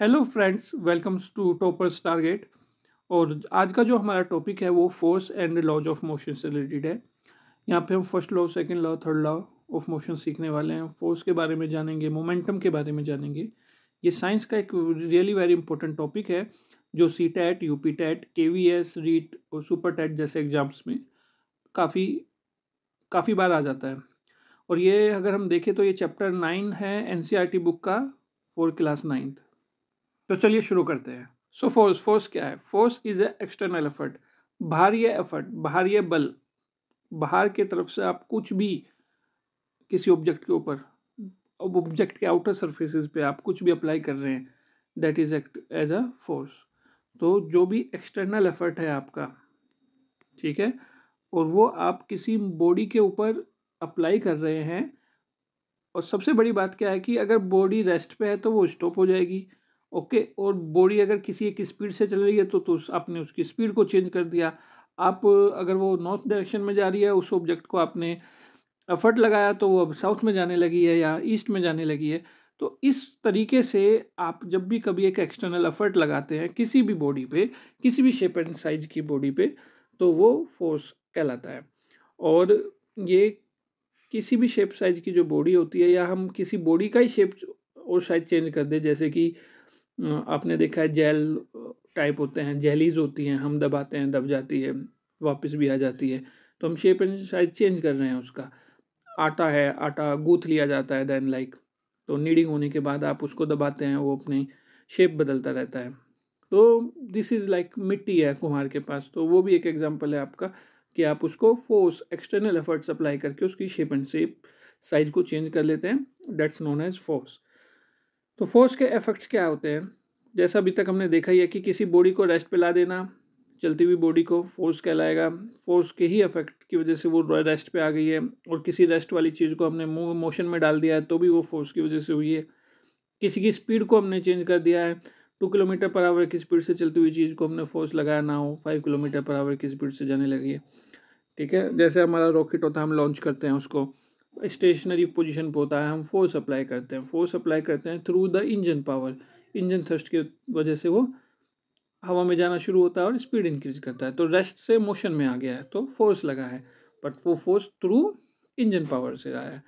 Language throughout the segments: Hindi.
Hello friends welcomes to topper target और आज का जो हमारा टॉपिक है वो force and laws of motion से रिलेटेड है यहाँ पे हम first law second law third law of motion सीखने वाले हैं फोर्स के बारे में जानेंगे मोमेंटम के बारे में जानेंगे ये साइंस का एक रियली वेरी इंपॉर्टेंट टॉपिक है जो C TET U P TET K V S REET और सुपर टैट जैसे एग्ज़ाम्स में काफ़ी काफ़ी बार आ जाता है और ये अगर हम देखें तो ये चैप्टर नाइन है एन बुक e का फोर क्लास नाइन्थ तो चलिए शुरू करते हैं सो फोर्स फोर्स क्या है force is a external effort बाहरी एफर्ट बाहरी बल बाहर की तरफ से आप कुछ भी किसी ऑब्जेक्ट के ऊपर ऑब्जेक्ट के आउटर सर्फेसिस पे आप कुछ भी अप्लाई कर रहे हैं that is act as a force तो जो भी एक्सटर्नल एफर्ट है आपका ठीक है और वो आप किसी बॉडी के ऊपर अप्लाई कर रहे हैं और सबसे बड़ी बात क्या है कि अगर बॉडी रेस्ट पे है तो वो स्टॉप हो जाएगी ओके और बॉडी अगर किसी एक स्पीड से चल रही है तो, तो आपने उसकी स्पीड को चेंज कर दिया आप अगर वो नॉर्थ डायरेक्शन में जा रही है उस ऑब्जेक्ट को आपने एफर्ट लगाया तो वो अब साउथ में जाने लगी है या ईस्ट में जाने लगी है तो इस तरीके से आप जब भी कभी एक एक्सटर्नल एफर्ट लगाते हैं किसी भी बॉडी पे किसी भी शेप एंड साइज की बॉडी पे तो वो फोर्स कहलाता है और ये किसी भी शेप साइज की जो बॉडी होती है या हम किसी बॉडी का ही शेप और साइज चेंज कर दें जैसे कि आपने देखा है जेल टाइप होते हैं जेलीज होती हैं हम दबाते हैं दब जाती है वापस भी आ जाती है तो हम शेप एंड साइज चेंज कर रहे हैं उसका आटा है आटा गूथ लिया जाता है देन लाइक तो नीडिंग होने के बाद आप उसको दबाते हैं वो अपनी शेप बदलता रहता है तो दिस इज़ लाइक मिट्टी है कुम्हार के पास तो वो भी एक एग्जाम्पल है आपका कि आप उसको फोर्स एक्सटर्नल एफर्ट्स अप्लाई करके उसकी शेप एंड शेप साइज को चेंज कर लेते हैं डेट्स नोन एज फोर्स तो फोर्स के इफेक्ट्स क्या होते हैं जैसा अभी तक हमने देखा ही है कि किसी बॉडी को रेस्ट पे ला देना चलती हुई बॉडी को फोर्स कहलाएगा फोर्स के ही इफेक्ट की वजह से वो रेस्ट पे आ गई है और किसी रेस्ट वाली चीज़ को हमने मूव मोशन में डाल दिया है तो भी वो फोर्स की वजह से हुई है किसी की स्पीड को हमने चेंज कर दिया है टू किलोमीटर पर आवर की स्पीड से चलती हुई चीज़ को हमने फोर्स लगाया ना हो फाइव किलोमीटर पर आवर की स्पीड से जाने लगी है ठीक है जैसे हमारा रॉकेट होता है हम लॉन्च करते हैं उसको स्टेशनरी पोजीशन पर होता है हम फोर्स अप्लाई करते हैं फोर्स अप्लाई करते हैं through the engine power engine thrust की वजह से वो हवा में जाना शुरू होता है और स्पीड इंक्रीज करता है तो रेस्ट से मोशन में आ गया है तो फोर्स लगा है बट वो फोर्स थ्रू इंजन पावर से आया है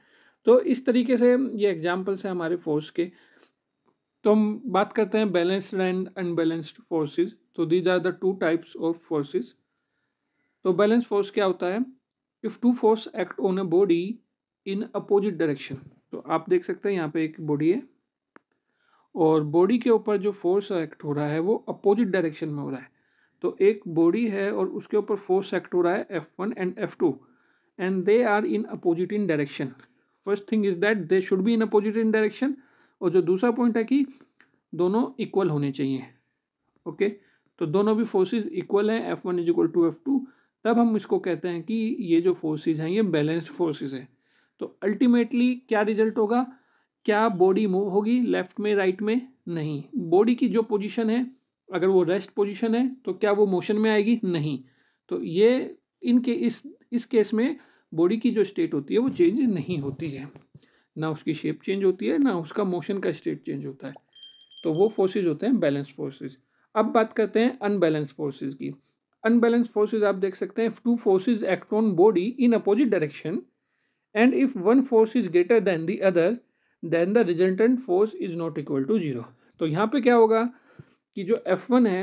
तो इस तरीके से ये एग्जाम्पल्स हैं हमारे फोर्स के तो हम बात करते हैं बैलेंस्ड एंड अनबैलेंस्ड फोर्सेस तो these are the two types of forces तो बैलेंस फोर्स क्या होता है if two force act on a body in opposite direction तो आप देख सकते हैं यहाँ पे एक बॉडी है और बॉडी के ऊपर जो फोर्स एक्ट हो रहा है वो अपोजिट डायरेक्शन में हो रहा है तो एक बॉडी है और उसके ऊपर फोर्स एक्ट हो रहा है F one and F two and they are in opposite in direction first thing is that they should be in opposite in direction और जो दूसरा पॉइंट है कि दोनों इक्वल होने चाहिए ओके तो दोनों भी फोर्सेज इक्वल हैं F one is equal to F two तब हम इसको कहते हैं कि ये जो फोर्सेज हैं ये बैलेंस्ड फोर्सेज हैं तो अल्टीमेटली क्या रिजल्ट होगा क्या बॉडी मूव होगी लेफ्ट में राइट में नहीं बॉडी की जो पोजीशन है अगर वो रेस्ट पोजीशन है तो क्या वो मोशन में आएगी नहीं तो ये इनके इस इस केस में बॉडी की जो स्टेट होती है वो चेंज नहीं होती है ना उसकी शेप चेंज होती है ना उसका मोशन का स्टेट चेंज होता है तो वो फोर्सेज होते हैं बैलेंस फोर्सेज अब बात करते हैं अनबैलेंस फोर्सेज की अनबैलेंस फोर्सेज आप देख सकते हैं two forces act on body in opposite direction and if one force is greater than the other then the resultant force is not equal to zero तो यहाँ पे क्या होगा कि जो F1 है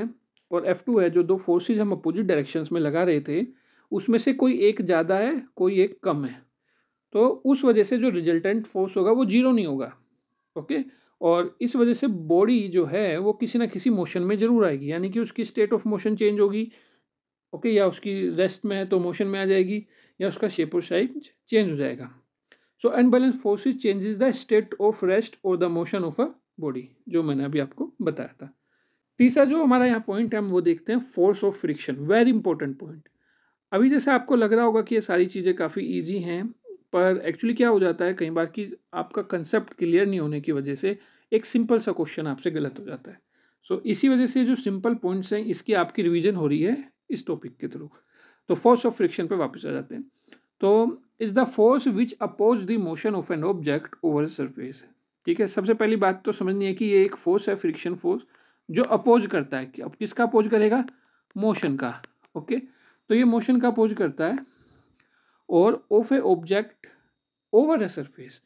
और F2 है जो दो फोर्सेज हम अपोजिट डायरेक्शंस में लगा रहे थे उसमें से कोई एक ज़्यादा है कोई एक कम है तो उस वजह से जो रिजल्टेंट फोर्स होगा वो जीरो नहीं होगा ओके और इस वजह से बॉडी जो है वो किसी ना किसी मोशन में ज़रूर आएगी यानी कि उसकी स्टेट ऑफ मोशन चेंज होगी ओके या उसकी रेस्ट में है तो मोशन में आ जाएगी या उसका शेप और साइज चेंज हो जाएगा so unbalance forces changes the state of rest और the motion of a body जो मैंने अभी आपको बताया था तीसरा जो हमारा यहाँ पॉइंट है हम वो देखते हैं force of friction very important point अभी जैसे आपको लग रहा होगा कि ये सारी चीज़ें काफ़ी ईजी हैं पर एक्चुअली क्या हो जाता है कई बार कि आपका कंसेप्ट क्लियर नहीं होने की वजह से एक सिंपल सा क्वेश्चन आपसे गलत हो जाता है सो so, इसी वजह से जो सिंपल पॉइंट्स हैं इसकी आपकी रिवीजन हो रही है इस टॉपिक के थ्रू तो फोर्स ऑफ फ्रिक्शन पे वापस आ जाते हैं तो is the force which oppose the motion of an object over surface ठीक है सबसे पहली बात तो समझनी है कि ये एक फोर्स है फ्रिक्शन फोर्स जो अपोज करता है कि अब किसका अपोज करेगा मोशन का ओके तो ये मोशन का अपोज करता है और of a object over a surface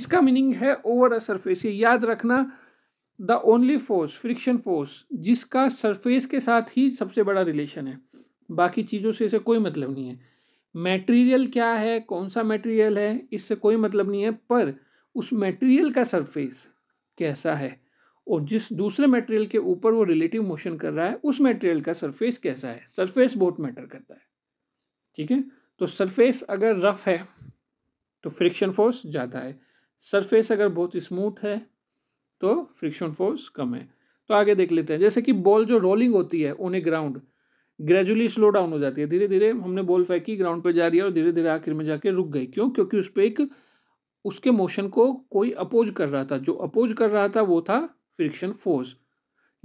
इसका मीनिंग है ओवर अ सरफेस ये याद रखना the only force friction force जिसका सरफेस के साथ ही सबसे बड़ा रिलेशन है बाकी चीज़ों से इसे कोई मतलब नहीं है मटेरियल क्या है कौन सा मटेरियल है इससे कोई मतलब नहीं है पर उस मटेरियल का सरफेस कैसा है और जिस दूसरे मटेरियल के ऊपर वो रिलेटिव मोशन कर रहा है उस मटेरियल का सरफेस कैसा है सरफेस बहुत मैटर करता है ठीक है तो सरफेस अगर रफ है तो फ्रिक्शन फोर्स ज़्यादा है सरफेस अगर बहुत स्मूथ है तो फ्रिक्शन फोर्स कम है तो आगे देख लेते हैं जैसे कि बॉल जो रोलिंग होती है on a ground gradually slow down हो जाती है धीरे धीरे हमने बॉल फेंकी ग्राउंड पर जा रही है और धीरे धीरे आखिर में जाके रुक गई क्यों क्योंकि उस पर एक उसके मोशन को कोई अपोज कर रहा था जो अपोज कर रहा था वो था फ्रिक्शन फोर्स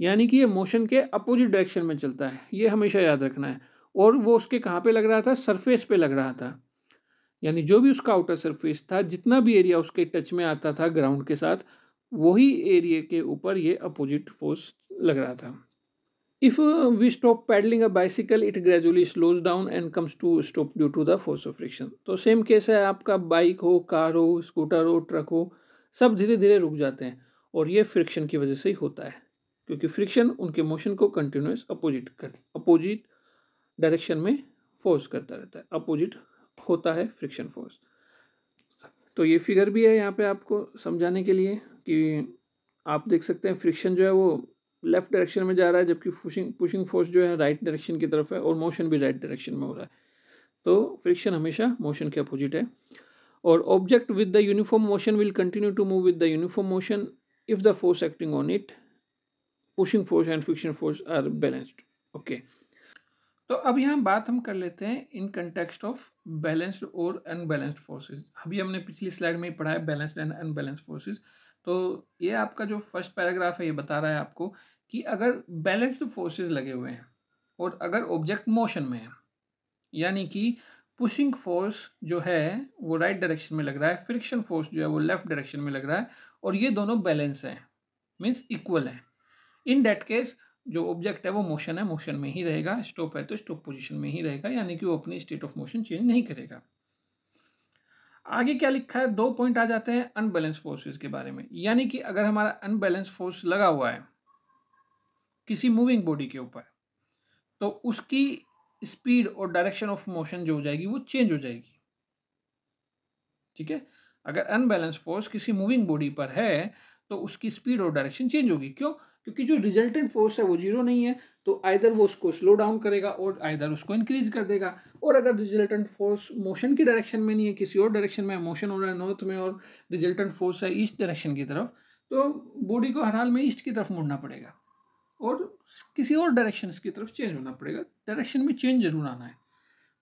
यानी कि ये मोशन के अपोजिट डायरेक्शन में चलता है ये हमेशा याद रखना है और वो उसके कहाँ पे लग रहा था सरफेस पे लग रहा था यानी जो भी उसका आउटर सरफेस था जितना भी एरिया उसके टच में आता था ग्राउंड के साथ वही एरिया के ऊपर ये अपोजिट फोर्स लग रहा था If uh, we stop paddling a bicycle, it gradually slows down and comes to stop due to the force of friction. तो सेम केस है आपका बाइक हो कार हो स्कूटर हो ट्रक हो सब धीरे धीरे रुक जाते हैं और ये फ्रिक्शन की वजह से ही होता है क्योंकि फ्रिक्शन उनके मोशन को कंटिन्यूस अपोजिट कर अपोजिट डायरेक्शन में फोर्स करता रहता है अपोजिट होता है फ्रिक्शन फोर्स तो ये फिगर भी है यहाँ पे आपको समझाने के लिए कि आप देख सकते हैं फ्रिक्शन जो है वो लेफ्ट डायरेक्शन में जा रहा है जबकि पुशिंग पुशिंग फोर्स जो है राइट डायरेक्शन की तरफ है और मोशन भी राइट डायरेक्शन में हो रहा है तो फ्रिक्शन हमेशा मोशन के अपोजिट है और object with the uniform motion will continue to move with the uniform motion if the force acting on it pushing force and friction force are balanced okay तो अब यहाँ बात हम कर लेते हैं इन कंटेक्सट ऑफ बैलेंस्ड और अनबैलेंस्ड फोर्सेज अभी हमने पिछली स्लाइड में ही पढ़ा है बैलेंस्ड एंड अनबैलेंस्ड फोर्सेज तो ये आपका जो फर्स्ट पैराग्राफ है ये बता रहा है आपको कि अगर बैलेंस्ड फोर्सेस लगे हुए हैं और अगर ऑब्जेक्ट मोशन में है यानी कि पुशिंग फोर्स जो है वो राइट right डायरेक्शन में लग रहा है फ्रिक्शन फोर्स जो है वो लेफ्ट डायरेक्शन में लग रहा है और ये दोनों बैलेंस हैं मीन्स इक्वल हैं इन डैट केस जो ऑब्जेक्ट है वो मोशन है मोशन में ही रहेगा स्टॉप है तो स्टॉप पोजिशन में ही रहेगा यानी कि वो अपनी स्टेट ऑफ मोशन चेंज नहीं करेगा आगे क्या लिखा है दो पॉइंट आ जाते हैं अनबैलेंस फोर्सेस के बारे में यानी कि अगर हमारा अनबैलेंस फोर्स लगा हुआ है किसी मूविंग बॉडी के ऊपर तो उसकी स्पीड और डायरेक्शन ऑफ मोशन जो हो जाएगी वो चेंज हो जाएगी ठीक है अगर अनबैलेंस फोर्स किसी मूविंग बॉडी पर है तो उसकी स्पीड और डायरेक्शन चेंज होगी क्यों क्योंकि जो रिजल्टेंट फोर्स है वो जीरो नहीं है तो आइधर वो उसको स्लो डाउन करेगा और आइधर उसको इंक्रीज कर देगा और अगर रिजल्टेंट फोर्स मोशन की डायरेक्शन में नहीं है किसी और डायरेक्शन में मोशन हो रहा है नॉर्थ में और रिजल्टेंट फोर्स है ईस्ट डायरेक्शन की तरफ तो बॉडी को हर हाल में ईस्ट की तरफ मुड़ना पड़ेगा और किसी और डायरेक्शन की तरफ चेंज होना पड़ेगा डायरेक्शन में चेंज जरूर आना है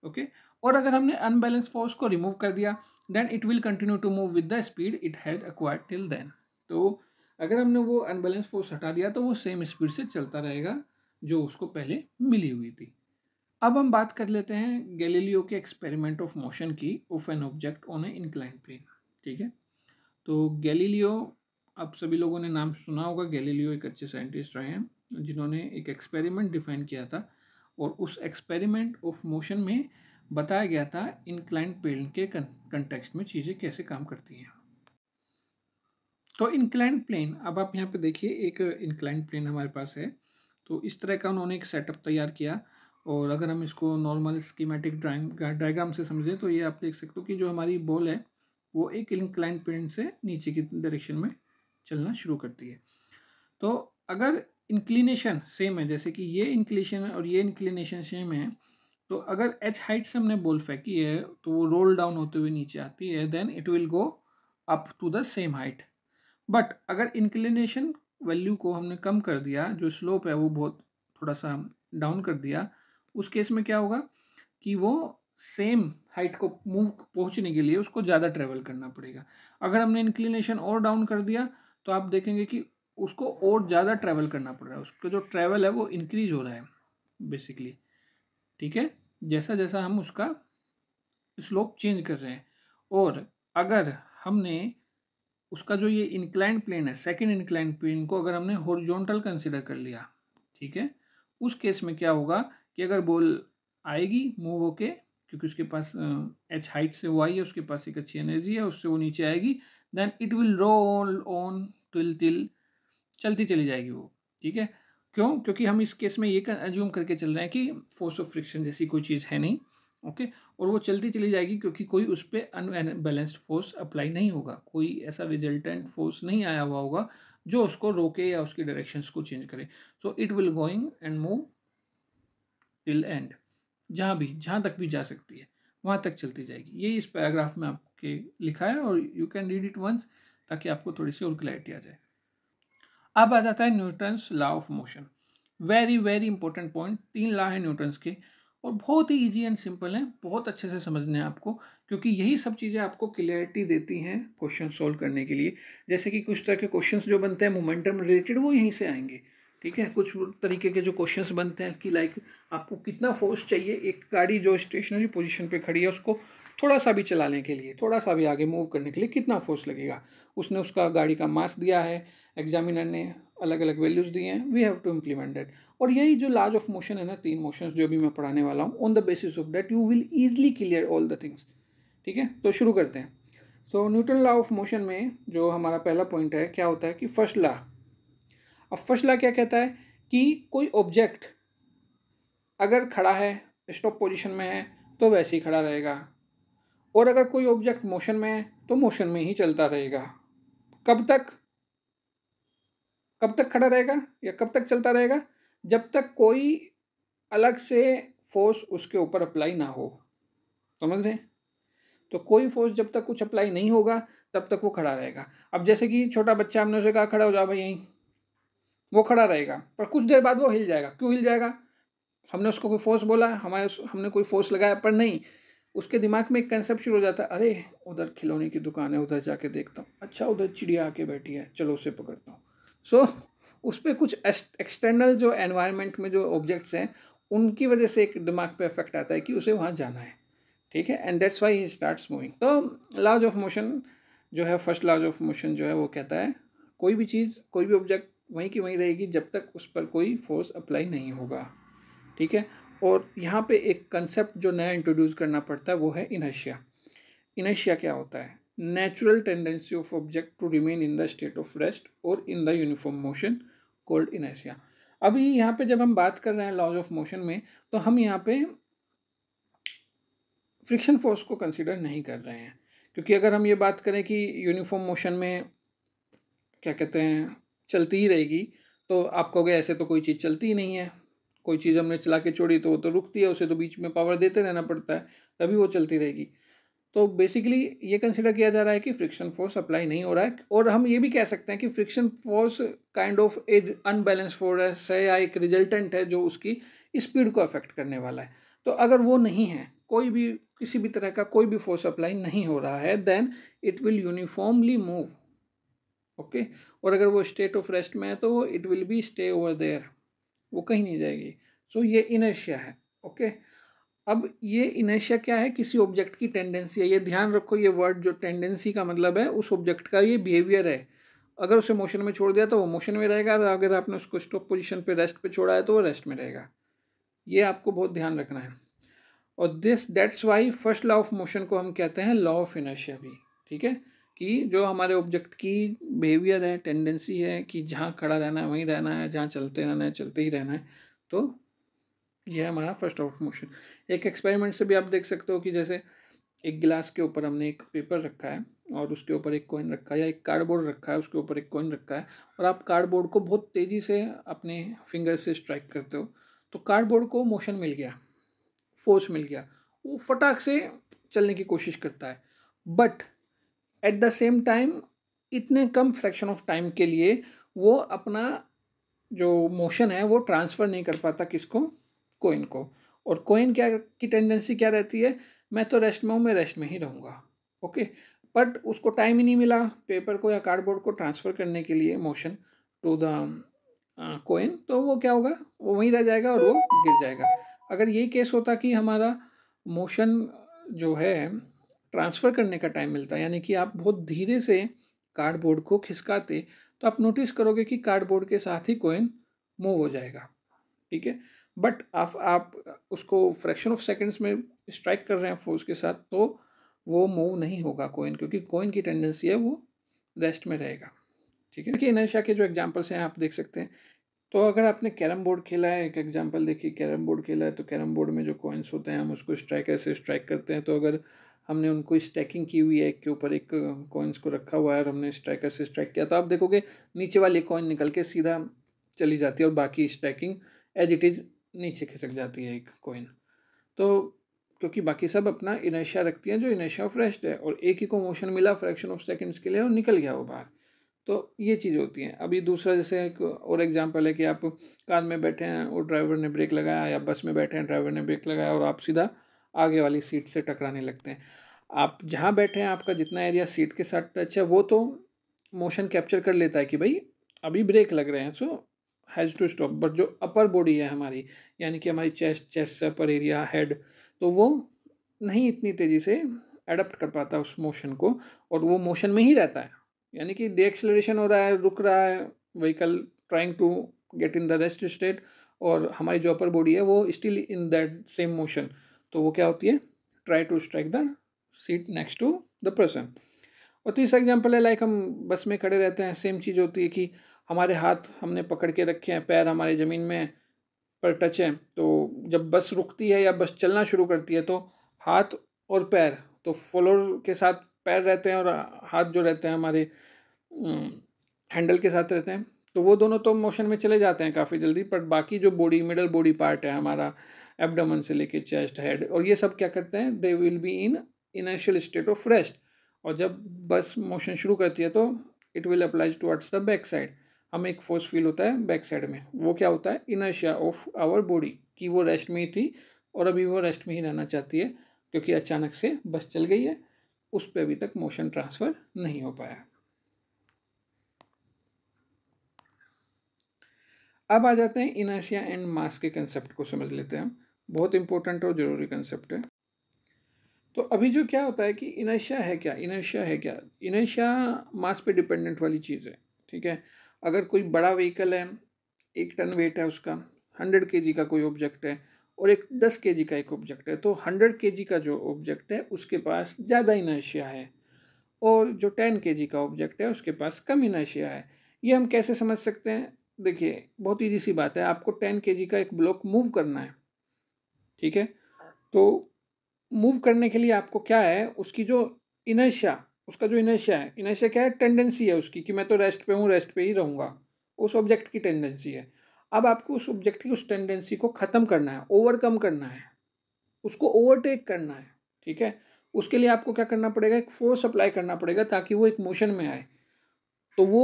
ओके और अगर हमने अनबैलेंस फोर्स को रिमूव कर दिया then it will continue to move with the speed it had acquired till then तो अगर हमने वो अनबैलेंस फोर्स हटा दिया तो वो सेम स्पीड से चलता रहेगा जो उसको पहले मिली हुई थी अब हम बात कर लेते हैं गैलीलियो के एक्सपेरिमेंट ऑफ मोशन की of an object on a incline plane ठीक है तो गैलीलियो आप सभी लोगों ने नाम सुना होगा गैलीलियो एक अच्छे साइंटिस्ट रहे हैं जिन्होंने एक एक्सपेरिमेंट डिफाइन किया था और उस एक्सपेरिमेंट ऑफ मोशन में बताया गया था इनक्लाइन प्लेन के कंटेक्स्ट में चीज़ें कैसे काम करती हैं तो इनक्लाइन प्लेन अब आप यहाँ पर देखिए एक इनक्लाइन प्लेन हमारे पास है तो इस तरह का उन्होंने एक सेटअप तैयार किया और अगर हम इसको नॉर्मल स्कीमेटिक ड्राइंग डायग्राम से समझें तो ये आप देख सकते हो कि जो हमारी बॉल है वो एक इंक्लाइन प्लेन से नीचे की डायरेक्शन में चलना शुरू करती है तो अगर इंक्लिनेशन सेम है जैसे कि ये इंक्लिनेशन और ये इंक्लिनेशन सेम है तो अगर एच हाइट से हमने बॉल फेंकी है तो वो रोल डाउन होते हुए नीचे आती है then it will go up to the same height but अगर इंक्लिनेशन वैल्यू को हमने कम कर दिया जो स्लोप है वो बहुत थोड़ा सा डाउन कर दिया उस केस में क्या होगा कि वो सेम हाइट को मूव पहुंचने के लिए उसको ज़्यादा ट्रेवल करना पड़ेगा अगर हमने इंक्लिनेशन और डाउन कर दिया तो आप देखेंगे कि उसको और ज़्यादा ट्रैवल करना पड़ रहा है उसका जो ट्रैवल है वो इंक्रीज हो रहा है बेसिकली ठीक है जैसा जैसा हम उसका स्लोप चेंज कर रहे हैं और अगर हमने उसका जो ये इंक्लाइंड प्लेन है सेकंड इंक्लाइंड प्लेन को अगर हमने हॉरिजॉन्टल कंसिडर कर लिया ठीक है उस केस में क्या होगा कि अगर बॉल आएगी मूव होके क्योंकि उसके पास एच हाइट से वो आई है उसके पास एक अच्छी एनर्जी है उससे वो नीचे आएगी then it will roll on till till चलती चली जाएगी वो ठीक है क्यों क्योंकि हम इस केस में ये अज्यूम करके चल रहे हैं कि फोर्स ऑफ फ्रिक्शन जैसी कोई चीज़ है नहीं ओके और वो चलती चली जाएगी क्योंकि कोई उस पर अनबैलेंस्ड फोर्स अप्लाई नहीं होगा कोई ऐसा रिजल्टेंट फोर्स नहीं आया हुआ होगा जो उसको रोके या उसकी डायरेक्शंस को चेंज करे so it will going and move till and जहाँ भी जहाँ तक भी जा सकती है वहाँ तक चलती जाएगी ये इस पैराग्राफ में आपके लिखा है और you can read it once ताकि आपको थोड़ी सी और क्लैरिटी आ जाए अब आ जाता है Newton's law of motion very very important point तीन लॉ है न्यूटन्स के और बहुत ही ईजी एंड सिंपल हैं बहुत अच्छे से समझने हैं आपको क्योंकि यही सब चीज़ें आपको क्लियरिटी देती हैं क्वेश्चन सॉल्व करने के लिए जैसे कि कुछ तरह के क्वेश्चन जो बनते हैं मोमेंटम रिलेटेड वो यहीं से आएंगे ठीक है कुछ तरीके के जो क्वेश्चंस बनते हैं कि लाइक आपको कितना फोर्स चाहिए एक गाड़ी जो स्टेशनरी पोजीशन पे खड़ी है उसको थोड़ा सा भी चलाने के लिए थोड़ा सा भी आगे मूव करने के लिए कितना फोर्स लगेगा उसने उसका गाड़ी का मास दिया है एग्जामिनर ने अलग अलग वैल्यूज़ दिए हैं we have to implement that और यही जो लाज ऑफ मोशन है ना तीन मोशन जो भी मैं पढ़ाने वाला हूँ on the basis of that you will easily clear all the things ठीक है तो शुरू करते हैं so Newton law of motion में जो हमारा पहला पॉइंट है क्या होता है कि फर्स्ट लॉ अब फर्स्ट लॉ क्या कहता है कि कोई ऑब्जेक्ट अगर खड़ा है स्टॉप पोजिशन में है तो वैसे ही खड़ा रहेगा और अगर कोई ऑब्जेक्ट मोशन में है तो मोशन में ही चलता रहेगा कब तक कब तक खड़ा रहेगा या कब तक चलता रहेगा जब तक कोई अलग से फोर्स उसके ऊपर अप्लाई ना हो समझ रहे तो कोई फोर्स जब तक कुछ अप्लाई नहीं होगा तब तक वो खड़ा रहेगा अब जैसे कि छोटा बच्चा हमने उसे कहा खड़ा हो जाओ भाई यहीं वो खड़ा रहेगा पर कुछ देर बाद वो हिल जाएगा क्यों हिल जाएगा हमने उसको कोई फोर्स बोला हमारे हमने कोई फोर्स लगाया पर नहीं उसके दिमाग में एक कंसेप्ट शुरू हो जाता है अरे उधर खिलौने की दुकान है उधर जाके देखता हूँ अच्छा उधर चिड़िया आके बैठी है चलो उसे पकड़ता हूँ सो so, उस पर कुछ एक्सटर्नल जो एनवायरनमेंट में जो ऑब्जेक्ट्स हैं उनकी वजह से एक दिमाग पे इफेक्ट आता है कि उसे वहाँ जाना है ठीक है and that's why he starts moving तो लॉज ऑफ मोशन जो है फर्स्ट लॉज ऑफ मोशन जो है वो कहता है कोई भी चीज़ कोई भी ऑब्जेक्ट वहीं की वहीं रहेगी जब तक उस पर कोई फोर्स अप्लाई नहीं होगा ठीक है और यहाँ पे एक कंसेप्ट जो नया इंट्रोड्यूस करना पड़ता है वो है इनर्शिया इनर्शिया क्या होता है natural tendency of object to remain in the state of rest or in the uniform motion called inertia अभी यहाँ पे जब हम बात कर रहे हैं लॉज ऑफ मोशन में तो हम यहाँ पे फ्रिक्शन फोर्स को कंसिडर नहीं कर रहे हैं क्योंकि अगर हम ये बात करें कि यूनिफॉर्म मोशन में क्या कहते हैं चलती ही रहेगी तो आप कहोगे ऐसे तो कोई चीज़ चलती ही नहीं है कोई चीज़ हमने चला के छोड़ी तो वो तो रुकती है उसे तो बीच में पावर देते रहना पड़ता है तभी वो चलती रहेगी तो बेसिकली ये कंसिडर किया जा रहा है कि फ्रिक्शन फोर्स अप्लाई नहीं हो रहा है और हम ये भी कह सकते हैं कि friction force kind of as unbalance force है या एक रिजल्टेंट है जो उसकी स्पीड को अफेक्ट करने वाला है तो अगर वो नहीं है कोई भी किसी भी तरह का कोई भी फोर्स अप्लाई नहीं हो रहा है then it will uniformly move okay और अगर वो स्टेट ऑफ रेस्ट में है तो it will be stay over there वो कहीं नहीं जाएगी सो so, ये इनर्शिया है ओके okay? अब ये इनेशिया क्या है किसी ऑब्जेक्ट की टेंडेंसी है ये ध्यान रखो ये वर्ड जो टेंडेंसी का मतलब है उस ऑब्जेक्ट का ये बिहेवियर है अगर उसे मोशन में छोड़ दिया तो वो मोशन में रहेगा अगर आपने उसको स्टॉप पोजिशन पर रेस्ट पर छोड़ा है तो वो रेस्ट में रहेगा ये आपको बहुत ध्यान रखना है और this that's why first law of motion को हम कहते हैं लॉ ऑफ इनर्शिया भी ठीक है कि जो हमारे ऑब्जेक्ट की बिहेवियर है टेंडेंसी है कि जहाँ खड़ा रहना है वहीं रहना है जहाँ चलते रहना है चलते ही रहना है तो यह हमारा फर्स्ट ऑफ मोशन एक एक्सपेरिमेंट से भी आप देख सकते हो कि जैसे एक गिलास के ऊपर हमने एक पेपर रखा है और उसके ऊपर एक कोइन रखा है या एक कार्डबोर्ड रखा है उसके ऊपर एक कॉइन रखा है और आप कार्डबोर्ड को बहुत तेज़ी से अपने फिंगर से स्ट्राइक करते हो तो कार्डबोर्ड को मोशन मिल गया फोर्स मिल गया वो फटाक से चलने की कोशिश करता है but at the same time इतने कम फ्रैक्शन ऑफ टाइम के लिए वो अपना जो मोशन है वो ट्रांसफ़र नहीं कर पाता किसको कोइन को और कोइन क्या की टेंडेंसी क्या रहती है मैं तो रेस्ट में हूँ मैं रेस्ट में ही रहूँगा ओके बट उसको टाइम ही नहीं मिला पेपर को या कार्डबोर्ड को ट्रांसफ़र करने के लिए मोशन टू द कोइन तो वो क्या होगा वो वहीं रह जाएगा और वो गिर जाएगा अगर ये केस होता कि हमारा मोशन जो है ट्रांसफ़र करने का टाइम मिलता है यानी कि आप बहुत धीरे से कार्डबोर्ड को खिसकाते तो आप नोटिस करोगे कि कार्डबोर्ड के साथ ही कोइन मूव हो जाएगा ठीक है बट आप आप उसको फ्रैक्शन ऑफ सेकंड्स में स्ट्राइक कर रहे हैं फोर्स के साथ तो वो मूव नहीं होगा कोइन क्योंकि कोइन की टेंडेंसी है वो रेस्ट में रहेगा ठीक है देखिए नशा के जो एग्जाम्पल्स हैं आप देख सकते हैं तो अगर आपने कैरम बोर्ड खेला है एक एग्जाम्पल देखिए कैरम बोर्ड खेला है तो कैरम बोर्ड में जो कॉइन्स होते हैं हम उसको स्ट्राइक ऐसे स्ट्राइक करते हैं तो अगर हमने उनको स्टैकिंग की हुई है एक के ऊपर एक कॉइन्स को रखा हुआ है और हमने स्ट्राइकर से स्ट्राइक किया तो आप देखोगे नीचे वाली कॉइन निकल के सीधा चली जाती है और बाकी स्ट्राइकिंग एज इट इज़ नीचे खिसक जाती है एक कोइन तो क्योंकि बाकी सब अपना इनर्शिया रखती हैं जो इनर्शिया ऑफ रेस्ट है और एक ही को मोशन मिला फ्रैक्शन ऑफ सेकंड्स के लिए और निकल गया वो बाहर तो ये चीज़ होती है अभी दूसरा जैसे एक और एग्जांपल है कि आप कार में बैठे हैं और ड्राइवर ने ब्रेक लगाया या बस में बैठे हैं ड्राइवर ने ब्रेक लगाया और आप सीधा आगे वाली सीट से टकराने लगते हैं आप जहाँ बैठे हैं आपका जितना एरिया सीट के साथ टच है वो तो मोशन कैप्चर कर लेता है कि भाई अभी ब्रेक लग रहे हैं so has to stop but जो अपर बॉडी है हमारी यानी कि हमारी चेस्ट चेस्ट से अपर एरिया हेड तो वो नहीं इतनी तेज़ी से अडप्ट कर पाता उस मोशन को और वो मोशन में ही रहता है यानी कि डी हो रहा है रुक रहा है vehicle trying to get in the rest state और हमारी जो अपर बॉडी है वो still in that same motion तो वो क्या होती है try to strike the seat next to the person और तीसरा एग्जाम्पल है लाइक हम बस में खड़े रहते हैं सेम चीज़ होती है कि हमारे हाथ हमने पकड़ के रखे हैं पैर हमारे ज़मीन में पर टच हैं तो जब बस रुकती है या बस चलना शुरू करती है तो हाथ और पैर तो फ्लोर के साथ पैर रहते हैं और हाथ जो रहते हैं हमारे हैंडल के साथ रहते हैं तो वो दोनों तो मोशन में चले जाते हैं काफ़ी जल्दी बट बाकी जो बॉडी मिडल बॉडी पार्ट है हमारा एबडमन से लेके चेस्ट हेड और ये सब क्या करते हैं they will be in initial state of rest और जब बस मोशन शुरू करती है तो it will applies towards the back side हमें एक फोर्स फील होता है बैक साइड में वो क्या होता है इनर्शिया ऑफ आवर बॉडी कि वो रेस्ट में ही थी और अभी वो रेस्ट में ही रहना चाहती है क्योंकि अचानक से बस चल गई है उस पर अभी तक मोशन ट्रांसफ़र नहीं हो पाया अब आ जाते हैं इनर्शिया एंड मास के कंसेप्ट को समझ लेते हैं हम बहुत इंपॉर्टेंट और ज़रूरी कंसेप्ट है तो अभी जो क्या होता है कि इनर्शिया है क्या इनर्शिया है क्या इनर्शिया मास पे डिपेंडेंट वाली चीज़ है ठीक है अगर कोई बड़ा व्हीकल है एक टन वेट है उसका हंड्रेड के का कोई ऑब्जेक्ट है और एक दस के का एक ऑब्जेक्ट है तो हंड्रेड के का जो ऑब्जेक्ट है उसके पास ज़्यादा इनर्शिया है और जो टेन के का ऑब्जेक्ट है उसके पास कम इनर्शिया है ये हम कैसे समझ सकते हैं देखिए बहुत ईजी सी बात है आपको टेन के का एक ब्लॉक मूव करना है ठीक है तो मूव करने के लिए आपको क्या है उसकी जो इनर्शिया उसका जो इनेशिया है इनेशिया क्या है टेंडेंसी है उसकी कि मैं तो रेस्ट पे हूँ रेस्ट पे ही रहूँगा उस ऑब्जेक्ट की टेंडेंसी है अब आपको उस ऑब्जेक्ट की उस टेंडेंसी को ख़त्म करना है ओवरकम करना है उसको ओवरटेक करना है ठीक है उसके लिए आपको क्या करना पड़ेगा एक फोर्स अप्लाई करना पड़ेगा ताकि वो एक मोशन में आए तो वो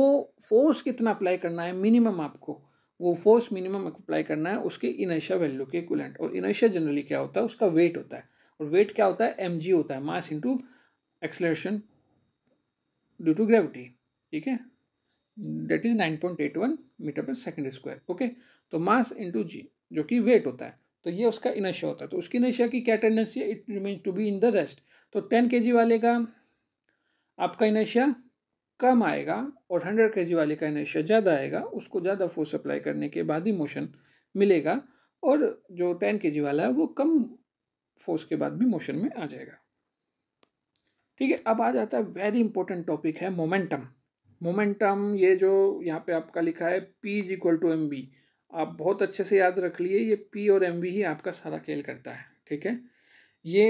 फोर्स कितना अप्लाई करना है मिनिमम आपको वो फोर्स मिनिमम अप्लाई करना है उसके इनर्शिया वैल्यू के इक्वलेंट और इनर्शिया जनरली क्या होता है उसका वेट होता है और वेट क्या होता है एम होता है mass into acceleration due to gravity ठीक है that is nine point eight one metre per second square okay तो मास इंटू जी जो कि वेट होता है तो ये उसका इनर्शिया होता है तो उसकी इनर्शिया की क्या टेंडेंसी है it remains to be in the rest तो टेन के जी वाले का आपका इनर्शिया कम आएगा और हंड्रेड के जी वाले का इनर्शिया ज़्यादा आएगा उसको ज़्यादा फोर्स अप्लाई करने के बाद ही मोशन मिलेगा और जो टेन के जी वाला है वो कम फोर्स के बाद भी मोशन में आ जाएगा ठीक है अब आ जाता है वेरी इंपॉर्टेंट टॉपिक है मोमेंटम मोमेंटम ये जो यहाँ पे आपका लिखा है P is equal to M B आप बहुत अच्छे से याद रख लिए ये पी और एम बी ही आपका सारा खेल करता है ठीक है ये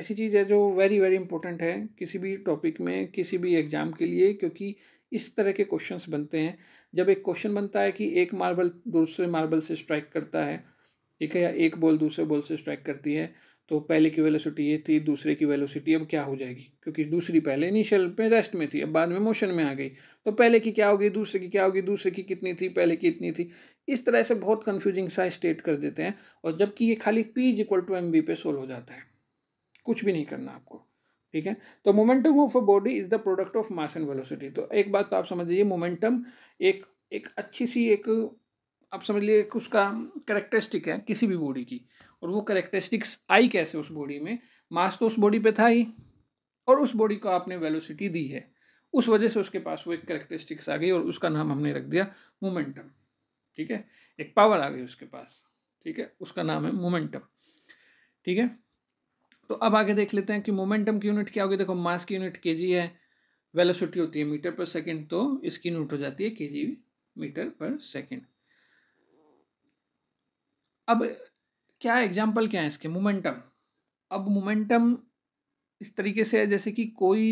ऐसी चीज़ है जो वेरी वेरी इंपॉर्टेंट है किसी भी टॉपिक में किसी भी एग्ज़ाम के लिए क्योंकि इस तरह के क्वेश्चन बनते हैं जब एक क्वेश्चन बनता है कि एक मार्बल दूसरे मार्बल से स्ट्राइक करता है ठीक है या एक बॉल दूसरे बॉल से स्ट्राइक करती है तो पहले की वेलोसिटी ये थी दूसरे की वेलोसिटी अब क्या हो जाएगी क्योंकि दूसरी पहले इनिशियल पे रेस्ट में थी अब बाद में मोशन में आ गई तो पहले की क्या होगी दूसरे की क्या होगी दूसरे की कितनी थी पहले की इतनी थी इस तरह से बहुत कन्फ्यूजिंग सा स्टेट कर देते हैं और जबकि ये खाली P is equal to M B पे सोल्व हो जाता है कुछ भी नहीं करना आपको ठीक है तो momentum of a body is the product of mass and velocity तो एक बात तो आप समझ लीजिए मोमेंटम एक एक अच्छी सी एक आप समझ लीजिए उसका करेक्टरिस्टिक है किसी भी बॉडी की और वो करेक्टरिस्टिक्स आई कैसे उस बॉडी में मास तो उस बॉडी पे था ही और उस बॉडी को आपने वेलोसिटी दी है उस वजह से उसके पास वो एक करेक्टरिस्टिक्स आ गई और उसका नाम हमने रख दिया मोमेंटम ठीक है एक पावर आ गई उसके पास ठीक है उसका नाम है मोमेंटम ठीक है तो अब आगे देख लेते हैं कि मोमेंटम की यूनिट क्या होगी देखो मास की यूनिट के है वेलोसिटी होती है मीटर पर सेकेंड तो इसकी यूनिट हो जाती है के मीटर पर सेकेंड अब क्या एग्जाम्पल क्या है इसके मोमेंटम अब मोमेंटम इस तरीके से है जैसे कि कोई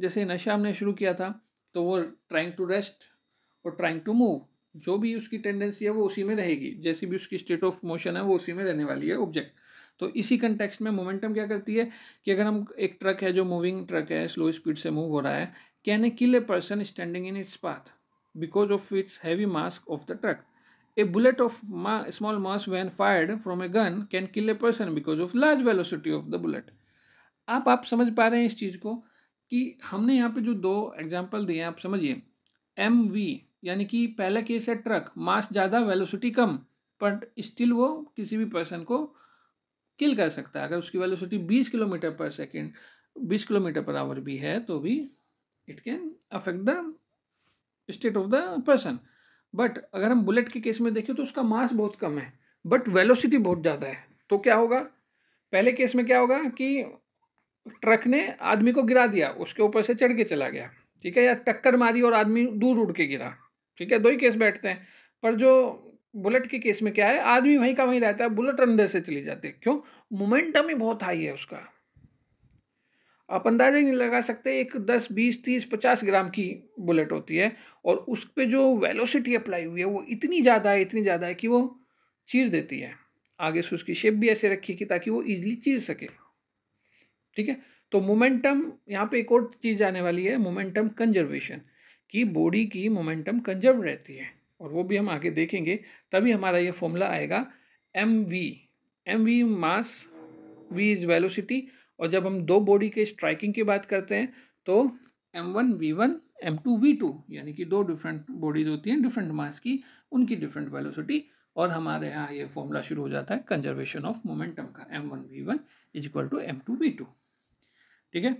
जैसे नशा हमने शुरू किया था तो वो ट्राइंग टू रेस्ट और ट्राइंग टू मूव जो भी उसकी टेंडेंसी है वो उसी में रहेगी जैसी भी उसकी स्टेट ऑफ मोशन है वो उसी में रहने वाली है ऑब्जेक्ट तो इसी कंटेक्सट में मोमेंटम क्या करती है कि अगर हम एक ट्रक है जो मूविंग ट्रक है स्लो स्पीड से मूव हो रहा है can a kill a person standing in its path because of its heavy mask of the truck A bullet of ma small mass when fired from a gun can kill a person because of large velocity of the bullet. आप आप समझ पा रहे हैं इस चीज़ को कि हमने यहाँ पे जो दो एग्जांपल दिए हैं आप समझिए एम वी यानी कि पहला केस है ट्रक मास ज़्यादा वेलोसिटी कम बट स्टिल वो किसी भी पर्सन को किल कर सकता है अगर उसकी velocity 20 kilometre per second 20 kilometre per hour भी है तो भी it can affect the state of the person but अगर हम बुलेट के केस में देखें तो उसका मास बहुत कम है बट वेलोसिटी बहुत ज़्यादा है तो क्या होगा पहले केस में क्या होगा कि ट्रक ने आदमी को गिरा दिया उसके ऊपर से चढ़ के चला गया ठीक है या टक्कर मारी और आदमी दूर उड़ के गिरा ठीक है दो ही केस बैठते हैं पर जो बुलेट के केस में क्या है आदमी वहीं का वहीं रहता है बुलेट अंदर से चली जाती है क्यों मोमेंटम ही बहुत हाई है उसका आप अंदाज़ा ही नहीं लगा सकते एक दस बीस तीस पचास ग्राम की बुलेट होती है और उस पर जो वेलोसिटी अप्लाई हुई है वो इतनी ज़्यादा है इतनी ज़्यादा है कि वो चीर देती है आगे से उसकी शेप भी ऐसे रखी कि ताकि वो ईजिली चीर सके ठीक है तो मोमेंटम यहाँ पे एक और चीज़ आने वाली है मोमेंटम कंजर्वेशन कि बॉडी की मोमेंटम कंजर्व रहती है और वो भी हम आगे देखेंगे तभी हमारा ये फॉर्मूला आएगा M V M V mass V is velocity और जब हम दो बॉडी के स्ट्राइकिंग की बात करते हैं तो M one V one M two V two यानी कि दो डिफरेंट बॉडीज होती हैं डिफरेंट मास की उनकी डिफरेंट वेलोसिटी और हमारे यहाँ ये फॉर्मूला शुरू हो जाता है कंजर्वेशन ऑफ मोमेंटम का M one V one is equal to M two V two ठीक है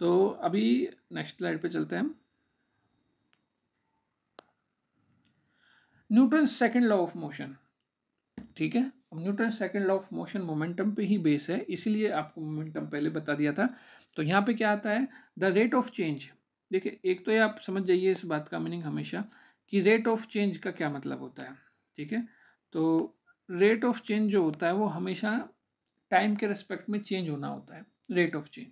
तो अभी नेक्स्ट स्लाइड पे चलते हैं हम Newton second law of motion ठीक है अब Newton second law of motion momentum पे ही बेस है इसीलिए आपको मोमेंटम पहले बता दिया था तो यहाँ पे क्या आता है द रेट ऑफ चेंज देखिए एक तो ये आप समझ जाइए इस बात का मीनिंग हमेशा कि रेट ऑफ चेंज का क्या मतलब होता है ठीक है तो रेट ऑफ चेंज जो होता है वो हमेशा टाइम के रेस्पेक्ट में चेंज होना होता है रेट ऑफ चेंज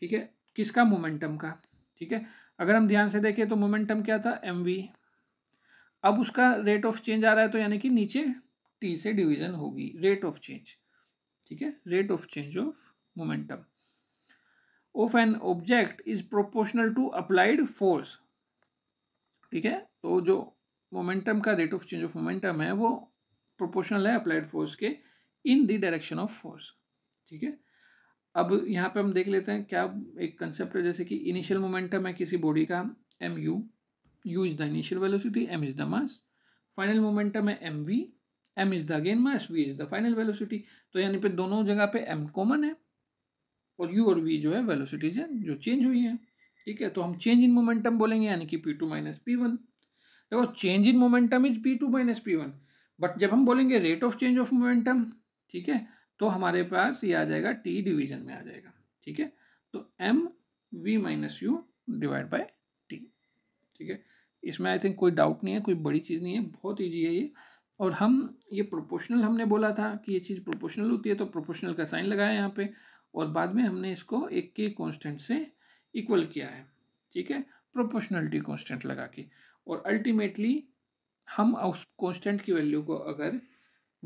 ठीक है किसका मोमेंटम का ठीक है अगर हम ध्यान से देखें तो मोमेंटम क्या था एम अब उसका रेट ऑफ चेंज आ रहा है तो यानी कि नीचे टी से डिवीजन होगी रेट ऑफ चेंज ठीक है rate of change of momentum of an object is proportional to applied force ठीक है तो जो मोमेंटम का rate of change of momentum है वो प्रोपोर्शनल है अप्लाइड फोर्स के in the direction of force ठीक है अब यहाँ पे हम देख लेते हैं क्या एक कंसेप्ट है जैसे कि इनिशियल मोमेंटम है किसी बॉडी का M U U is the initial velocity M is the mass final momentum है M V M is the again mass V is the final velocity तो यानी पे दोनों जगह पे एम कॉमन है और यू और वी जो है वेलोसिटीज हैं जो चेंज हुई हैं ठीक है तो हम चेंज इन मोमेंटम बोलेंगे यानी कि P two minus P one देखो change in momentum is P two minus P one but जब हम बोलेंगे rate of change of momentum ठीक है तो हमारे पास ये आ जाएगा टी डिवीजन में आ जाएगा ठीक है तो M V minus U divide by T ठीक है इसमें आई थिंक कोई डाउट नहीं है कोई बड़ी चीज़ नहीं है बहुत ईजी है ये और हम ये प्रोपोर्शनल हमने बोला था कि ये चीज़ प्रोपोर्शनल होती है तो प्रोपोर्शनल का साइन लगाया यहाँ पे और बाद में हमने इसको एक के कांस्टेंट से इक्वल किया है ठीक है प्रोपोर्शनलिटी कांस्टेंट लगा के और अल्टीमेटली हम उस कांस्टेंट की वैल्यू को अगर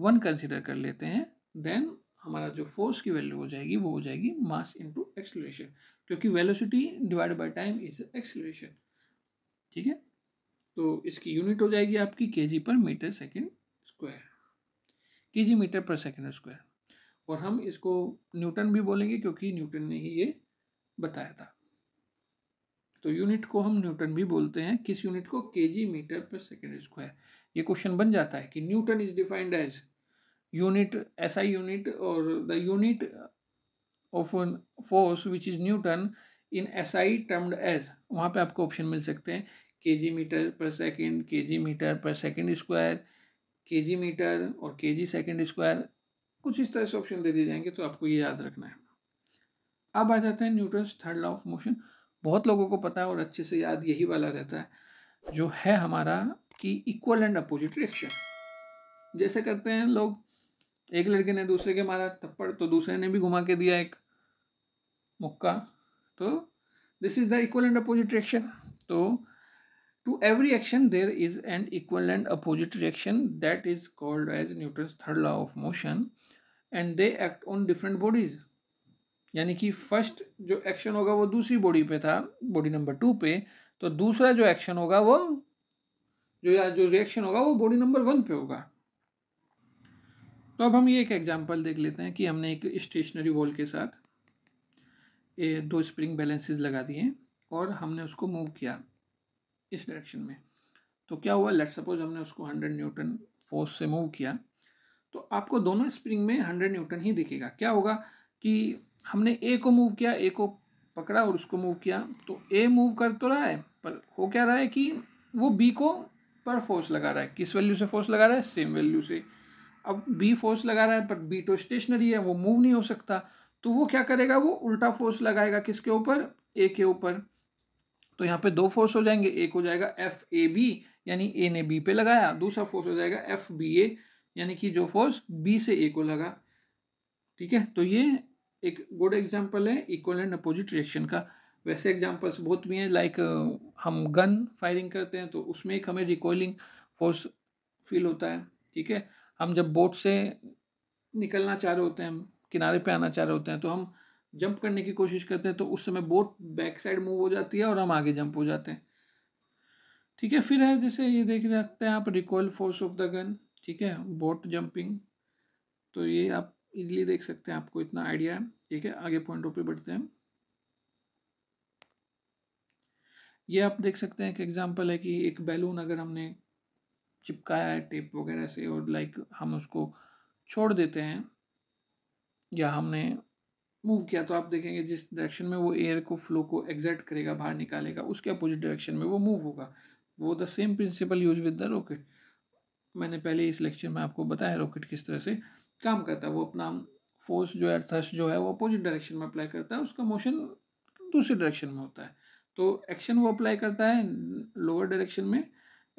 वन कंसिडर कर लेते हैं देन हमारा जो फोर्स की वैल्यू हो जाएगी वो हो जाएगी मास इंटू एक्सलेशन क्योंकि velocity divide by time is acceleration ठीक है तो इसकी यूनिट हो जाएगी आपकी के पर metre second K G metre per second square और हम इसको न्यूटन भी बोलेंगे क्योंकि न्यूटन ने ही ये बताया था तो यूनिट को हम न्यूटन भी बोलते हैं किस यूनिट को K G metre per second square ये क्वेश्चन बन जाता है कि Newton is defined as unit S I unit और the unit of force which is Newton in S I termed as वहाँ पे आपको ऑप्शन मिल सकते हैं के G metre per second K G metre per second square K G metre और के जी सेकेंड स्क्वायर कुछ इस तरह से ऑप्शन दे दिए जाएंगे तो आपको ये याद रखना है अब आ जाता है Newton's third law of motion बहुत लोगों को पता है और अच्छे से याद यही वाला रहता है जो है हमारा कि इक्वल एंड अपोजिट रिएक्शन जैसे करते हैं लोग एक लड़के ने दूसरे के मारा थप्पड़ तो दूसरे ने भी घुमा के दिया एक मुक्का तो this is the equal and opposite reaction तो to every action there is an equivalent opposite reaction that is called as newton's third law of motion and they act on different bodies यानी कि फर्स्ट जो एक्शन होगा वो दूसरी बॉडी पे था बॉडी नंबर टू पे तो दूसरा जो एक्शन होगा वो जो या जो रिएक्शन होगा वो बॉडी नंबर वन पे होगा तो अब हम ये एक एग्जांपल देख लेते हैं कि हमने एक स्टेशनरी वॉल के साथ ए, दो स्प्रिंग बैलेंसेस लगा दिए और हमने उसको मूव किया इस डायरेक्शन में तो क्या हुआ लेट सपोज हमने उसको 100 न्यूटन फोर्स से मूव किया तो आपको दोनों स्प्रिंग में 100 न्यूटन ही दिखेगा क्या होगा कि हमने ए को मूव किया ए को पकड़ा और उसको मूव किया तो ए मूव कर तो रहा है पर हो क्या रहा है कि वो बी को पर फोर्स लगा रहा है किस वैल्यू से फोर्स लगा रहा है सेम वैल्यू से अब बी फोर्स लगा रहा है पर बी तो स्टेशनरी है वो मूव नहीं हो सकता तो वो क्या करेगा वो उल्टा फोर्स लगाएगा किसके ऊपर ए के ऊपर तो यहाँ पे दो फोर्स हो जाएंगे एक हो जाएगा एफ ए बी यानी ए ने बी पे लगाया दूसरा फोर्स हो जाएगा एफ बी ए यानी कि जो फोर्स बी से ए को लगा ठीक है तो ये एक गुड एग्जाम्पल है इक्वल एंड अपोजिट रिएक्शन का वैसे एग्जाम्पल्स बहुत भी हैं लाइक हम गन फायरिंग करते हैं तो उसमें एक हमें रिकॉइलिंग फोर्स फील होता है ठीक है हम जब बोट से निकलना चाह रहे होते हैं किनारे पे आना चाह रहे होते हैं तो हम जंप करने की कोशिश करते हैं तो उस समय बोट बैक साइड मूव हो जाती है और हम आगे जंप हो जाते हैं ठीक है फिर है जैसे ये देख रखते हैं आप recoil force of the gun ठीक है बोट जंपिंग तो ये आप इजीली देख सकते हैं आपको इतना आइडिया है ठीक है आगे पॉइंटों पे बढ़ते हैं ये आप देख सकते हैं एक एग्जांपल है कि एक बैलून अगर हमने चिपकाया है टेप वगैरह से और लाइक हम उसको छोड़ देते हैं या हमने मूव किया तो आप देखेंगे जिस डायरेक्शन में वो एयर को फ्लो को एग्जैक्ट करेगा बाहर निकालेगा उसके अपोजिट डायरेक्शन में वो मूव होगा वो the same principle use with the rocket मैंने पहले इस लेक्चर में आपको बताया रॉकेट किस तरह से काम करता है वो अपना फोर्स जो है थर्स जो है वो अपोजिट डायरेक्शन में अप्लाई करता है उसका मोशन दूसरे डायरेक्शन में होता है तो एक्शन वो अप्लाई करता है लोअर डायरेक्शन में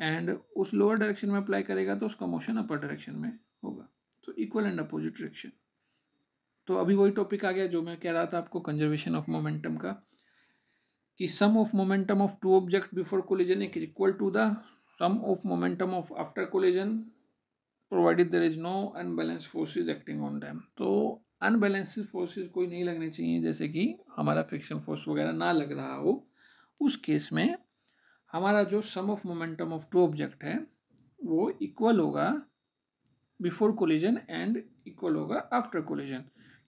एंड उस लोअर डायरेक्शन में अप्लाई करेगा तो उसका मोशन अपर डायरेक्शन में होगा तो इक्वल एंड अपोजिट डायरेक्शन तो अभी वही टॉपिक आ गया जो मैं कह रहा था आपको कंजर्वेशन ऑफ मोमेंटम का कि sum of momentum of two object before collision is equal to the sum of momentum of after collision provided there is no unbalance forces acting on them तो अनबैलेंस फोर्सेज कोई नहीं लगने चाहिए जैसे कि हमारा फ्रिक्शन फोर्स वगैरह ना लग रहा हो उस केस में हमारा जो sum of momentum of two object है वो इक्वल होगा बिफोर कोलिजन एंड इक्वल होगा आफ्टर कोलिजन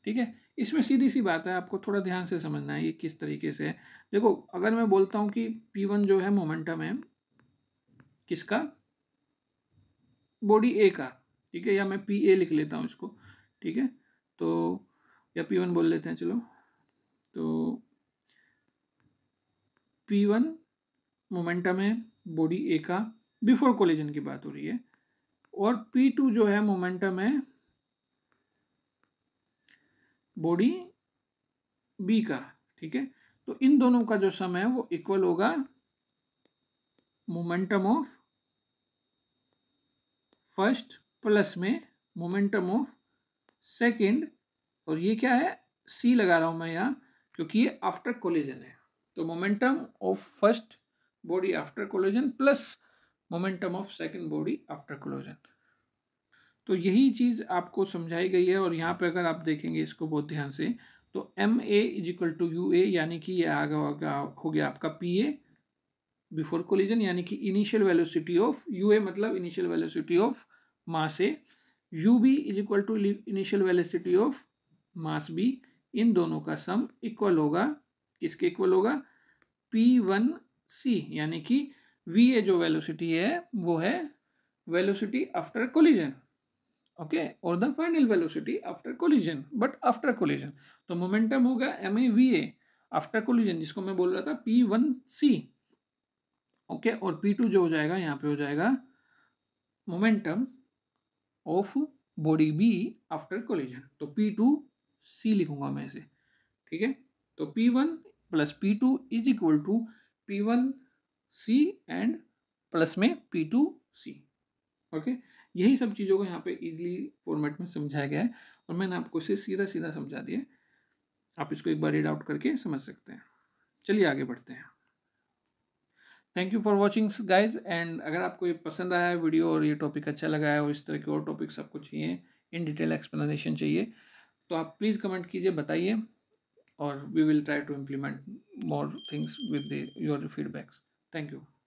ठीक है इसमें सीधी सी बात है आपको थोड़ा ध्यान से समझना है ये किस तरीके से है देखो अगर मैं बोलता हूँ कि पी वन जो है मोमेंटम है किसका बॉडी ए का ठीक है या मैं पी ए लिख लेता हूँ इसको ठीक है तो या पी वन बोल लेते हैं चलो तो पी वन मोमेंटम है बॉडी ए का बिफोर कोलिजन की बात हो रही है और पी टू जो है मोमेंटम है बॉडी बी का ठीक है तो इन दोनों का जो सम है वो इक्वल होगा मोमेंटम ऑफ फर्स्ट प्लस में मोमेंटम ऑफ सेकंड और ये क्या है सी लगा रहा हूँ मैं यहाँ क्योंकि ये आफ्टर कोलिजन है तो momentum of first body after collision plus momentum of second body after collision तो यही चीज़ आपको समझाई गई है और यहाँ पर अगर आप देखेंगे इसको बहुत ध्यान से तो M A is equal to U A यानी कि ये आगे हो गया आपका पी ए बिफोर कोलिजन यानी कि initial velocity of U A मतलब initial velocity of mass A U B is equal to initial velocity of mass B इन दोनों का सम इक्वल होगा किसके इक्वल होगा पी वन सी यानी कि वी ए जो वेलोसिटी है वो है वेलोसिटी आफ्टर कोलिजन ओके और the final velocity after collision but after collision तो मोमेंटम होगा M A V A after collision जिसको मैं बोल रहा था पी वन सी ओके और पी टू जो हो जाएगा यहाँ पे हो जाएगा momentum of body B after collision तो पी टू सी लिखूंगा मैं इसे ठीक है तो P one plus P two is equal to P one C and plus में पी टू सी ओके यही सब चीज़ों को यहाँ पे इजीली फॉर्मेट में समझाया गया है और मैंने आपको इसे सीधा सीधा समझा दिया आप इसको एक बार रीड आउट करके समझ सकते हैं चलिए आगे बढ़ते हैं thank you for watching guys and अगर आपको ये पसंद आया है वीडियो और ये टॉपिक अच्छा लगा है और इस तरह के और टॉपिक्स आपको चाहिए इन डिटेल एक्सप्लेनेशन चाहिए तो आप प्लीज़ कमेंट कीजिए बताइए और we will try to implement more things with your feedbacks thank you